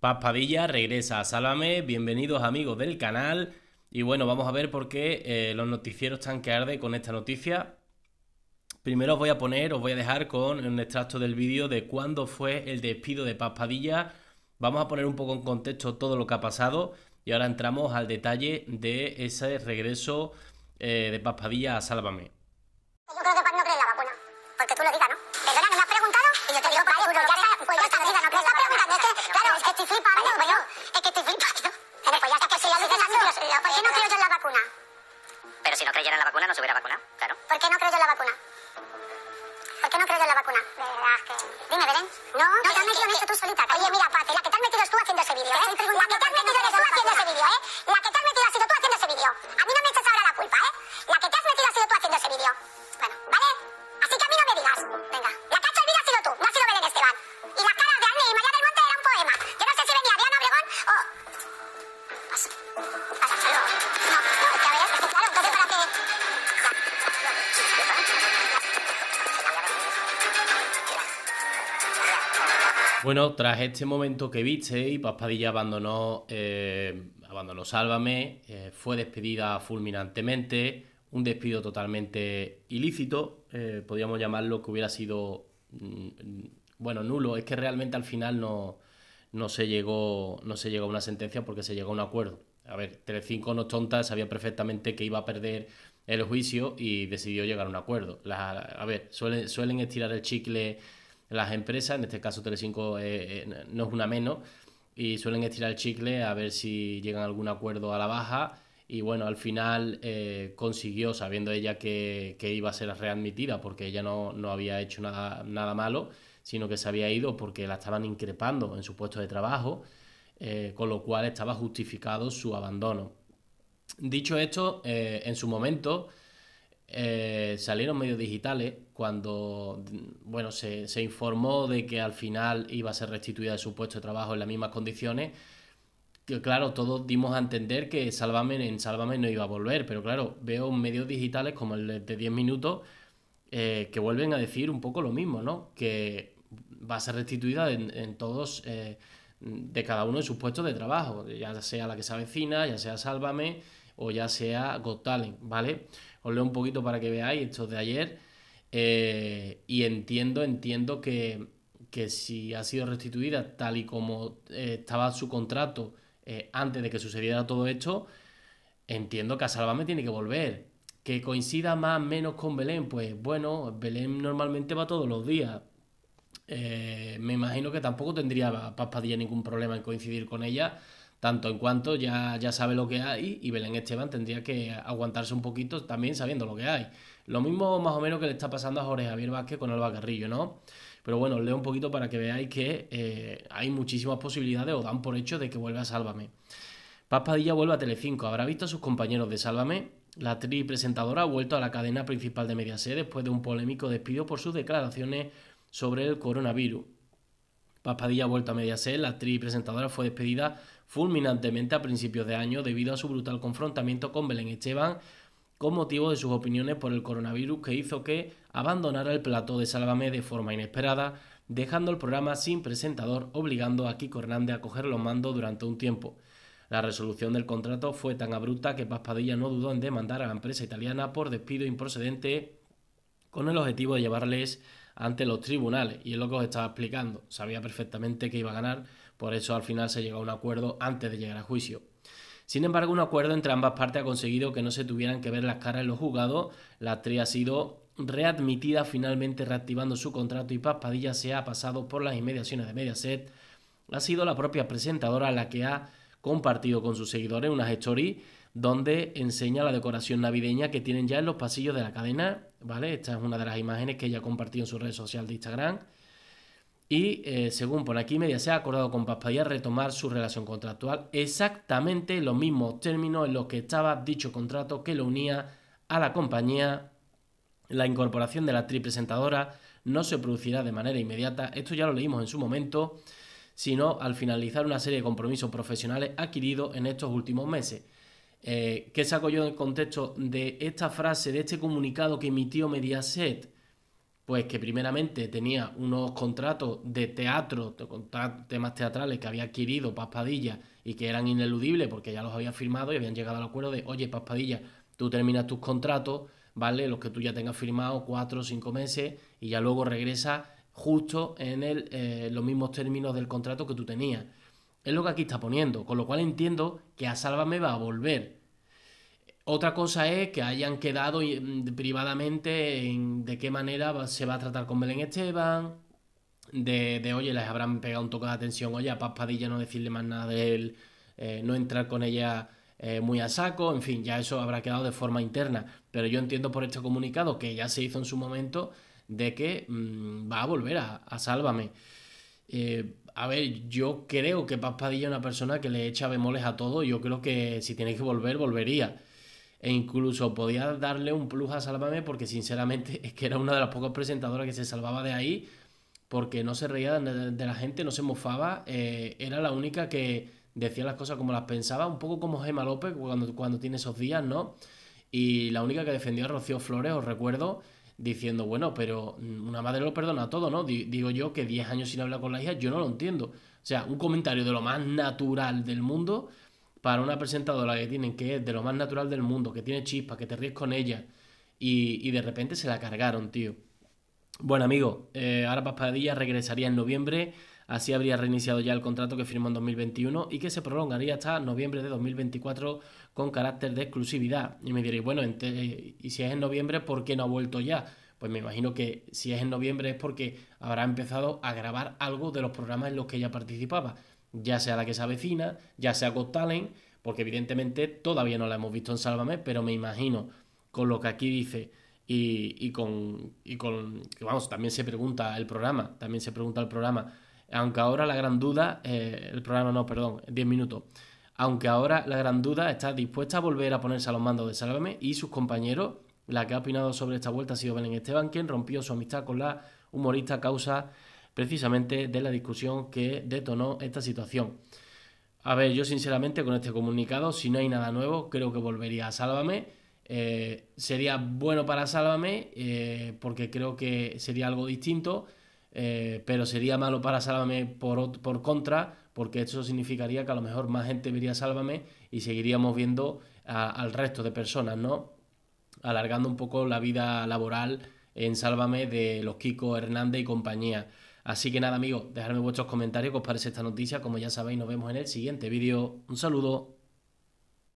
PASPADILLA regresa a Sálvame, bienvenidos amigos del canal. Y bueno, vamos a ver por qué eh, los noticieros están que arde con esta noticia. Primero os voy a poner, os voy a dejar con un extracto del vídeo de cuándo fue el despido de PASPADILLA Vamos a poner un poco en contexto todo lo que ha pasado y ahora entramos al detalle de ese regreso eh, de PASPADILLA a Sálvame. creyera en la vacuna, no se hubiera vacunado, claro. ¿Por qué no creo yo en la vacuna? ¿Por qué no creo yo en la vacuna? Verdad que... Dime, Belén. No, no te has metido en esto tú solita. Oye, mira, Pate, la que te has metido tú haciendo ese vídeo, ¿eh? La que te has metido eres tú haciendo ese vídeo, ¿eh? La que te has metido ha sido tú haciendo ese vídeo. A mí no me echas ahora la culpa, ¿eh? La que te has metido ha sido tú haciendo ese vídeo. Bueno, ¿vale? Así que a mí no me digas. Venga. La que ha hecho el vídeo ha sido tú, no ha sido Belén Esteban. Y las caras de Anne y María del Monte era un poema. Yo no sé si venía Diana Obregón o... Pasa. Pasa, No, no. Bueno, tras este momento que viste y Paspadilla abandonó, eh, abandonó Sálvame, eh, fue despedida fulminantemente, un despido totalmente ilícito, eh, podríamos llamarlo que hubiera sido, mm, bueno, nulo, es que realmente al final no, no, se llegó, no se llegó a una sentencia porque se llegó a un acuerdo. A ver, Telecinco no es tonta, sabía perfectamente que iba a perder el juicio y decidió llegar a un acuerdo. a ver, suelen, suelen estirar el chicle las empresas, en este caso Telecinco eh, eh, no es una menos, y suelen estirar el chicle a ver si llegan a algún acuerdo a la baja. Y bueno, al final eh, consiguió, sabiendo ella que, iba a ser readmitida, porque ella no, había hecho nada, nada, malo, sino que se había ido porque la estaban increpando en su puesto de trabajo, con lo cual estaba justificado su abandono. Dicho esto, en su momento, eh, salieron medios digitales cuando bueno, se, informó de que al final iba a ser restituida de su puesto de trabajo en las mismas condiciones. Que, claro, todos dimos a entender que Sálvame en Sálvame no iba a volver, pero claro, veo medios digitales como el de 10 minutos eh, que vuelven a decir un poco lo mismo, ¿no? Que va a ser restituida en, todos, eh, de cada uno de sus puestos de trabajo, ya sea la que se avecina, ya sea Sálvame, o ya sea Got ¿vale? Os leo un poquito para que veáis esto de ayer. Eh, y entiendo, entiendo que, si ha sido restituida tal y como eh, estaba su contrato eh, antes de que sucediera todo esto, entiendo que a Salvame tiene que volver. Que coincida más o menos con Belén, pues bueno, Belén normalmente va todos los días. me imagino que tampoco tendría Paz ningún problema en coincidir con ella tanto en cuanto ya, ya sabe lo que hay y Belén Esteban tendría que aguantarse un poquito también sabiendo lo que hay. Lo mismo más o menos que le está pasando a Jorge Javier Vázquez con Alba Carrillo, ¿no? Pero bueno, os leo un poquito para que veáis que eh, hay muchísimas posibilidades o dan por hecho de que vuelva a Sálvame. papadilla vuelve a Telecinco. Habrá visto a sus compañeros de Sálvame. La actriz presentadora ha vuelto a la cadena principal de Mediaset después de un polémico despido por sus declaraciones sobre el coronavirus. Paspadilla ha vuelto a Mediaset, la actriz y presentadora fue despedida fulminantemente a principios de año debido a su brutal confrontamiento con Belén Esteban con motivo de sus opiniones por el coronavirus que hizo que abandonara el plato de Sálvame de forma inesperada, dejando el programa sin presentador, obligando a Kiko Hernández a coger los mandos durante un tiempo. La resolución del contrato fue tan abrupta que Paspadilla no dudó en demandar a la empresa italiana por despido improcedente con el objetivo de llevarles ante los tribunales. Y es lo que os estaba explicando. Sabía perfectamente que iba a ganar, por eso al final se llegó a un acuerdo antes de llegar a juicio. Sin embargo, un acuerdo entre ambas partes ha conseguido que no se tuvieran que ver las caras en los juzgados. La actriz ha sido readmitida finalmente reactivando su contrato y Paz se ha pasado por las inmediaciones de Mediaset. Ha sido la propia presentadora la que ha compartido con sus seguidores unas story donde enseña la decoración navideña que tienen ya en los pasillos de la cadena, ¿vale? Esta es una de las imágenes que ella compartió en su red social de Instagram. Y eh, según por aquí, Media se ha acordado con Paspadilla retomar su relación contractual exactamente los mismos términos en los que estaba dicho contrato que lo unía a la compañía. La incorporación de la actriz presentadora no se producirá de manera inmediata, esto ya lo leímos en su momento, sino al finalizar una serie de compromisos profesionales adquiridos en estos últimos meses. Eh, ¿Qué saco yo del contexto de esta frase, de este comunicado que emitió Mediaset? Pues que primeramente tenía unos contratos de teatro, de temas teatrales que había adquirido Paspadilla y que eran ineludibles porque ya los había firmado y habían llegado al acuerdo de, oye, Paspadilla, tú terminas tus contratos, ¿vale? Los que tú ya tengas firmado cuatro o cinco meses y ya luego regresa justo en eh, los mismos términos del contrato que tú tenías. Es lo que aquí está poniendo, con lo cual entiendo que a Sálvame va a volver otra cosa es que hayan quedado mm, privadamente en de qué manera se va a tratar con Belén Esteban, de, oye, les habrán pegado un toque de atención, oye, a Paz no decirle más nada de él, eh, no entrar con ella eh, muy a saco, en fin, ya eso habrá quedado de forma interna. Pero yo entiendo por este comunicado que ya se hizo en su momento de que mm, va a volver a, Sálvame. Eh, a ver, yo creo que Paz es una persona que le echa bemoles a todo, yo creo que si tiene que volver, volvería e incluso podía darle un plus a Sálvame porque sinceramente es que era una de las pocas presentadoras que se salvaba de ahí porque no se reía de la gente, no se mofaba, eh, era la única que decía las cosas como las pensaba, un poco como Gemma López cuando, cuando tiene esos días, ¿no? Y la única que defendió a Rocío Flores, os recuerdo, diciendo, bueno, pero mm, una madre lo perdona todo, ¿no? Digo yo que 10 años sin hablar con la hija, yo no lo entiendo. O sea, un comentario de lo más natural del mundo para una presentadora que tienen que es de lo más natural del mundo, que tiene chispa, que te ríes con ella, y, de repente se la cargaron, tío. Bueno, amigo, eh, ahora Paspadilla regresaría en noviembre, así habría reiniciado ya el contrato que firmó en 2021 y que se prolongaría hasta noviembre de 2024 con carácter de exclusividad. Y me diréis, bueno, y si es en noviembre, ¿por qué no ha vuelto ya? Pues me imagino que si es en noviembre es porque habrá empezado a grabar algo de los programas en los que ella participaba ya sea la que se avecina, ya sea Got porque evidentemente todavía no la hemos visto en Sálvame, pero me imagino con lo que aquí dice y, con, y con, vamos, también se pregunta el programa, también se pregunta el programa, aunque ahora la gran duda, eh, el programa no, perdón, 10 minutos, aunque ahora la gran duda está dispuesta a volver a ponerse a los mandos de Sálvame y sus compañeros, la que ha opinado sobre esta vuelta ha sido Belén Esteban, quien rompió su amistad con la humorista causa precisamente de la discusión que detonó esta situación. A ver, yo sinceramente con este comunicado, si no hay nada nuevo, creo que volvería a Sálvame. Eh, sería bueno para Sálvame eh, porque creo que sería algo distinto, eh, pero sería malo para Sálvame por, contra, porque eso significaría que a lo mejor más gente vería Sálvame y seguiríamos viendo al resto de personas, ¿no? Alargando un poco la vida laboral en Sálvame de los Kiko Hernández y compañía. Así que nada, amigos, dejadme vuestros comentarios qué os parece esta noticia. Como ya sabéis, nos vemos en el siguiente vídeo. Un saludo.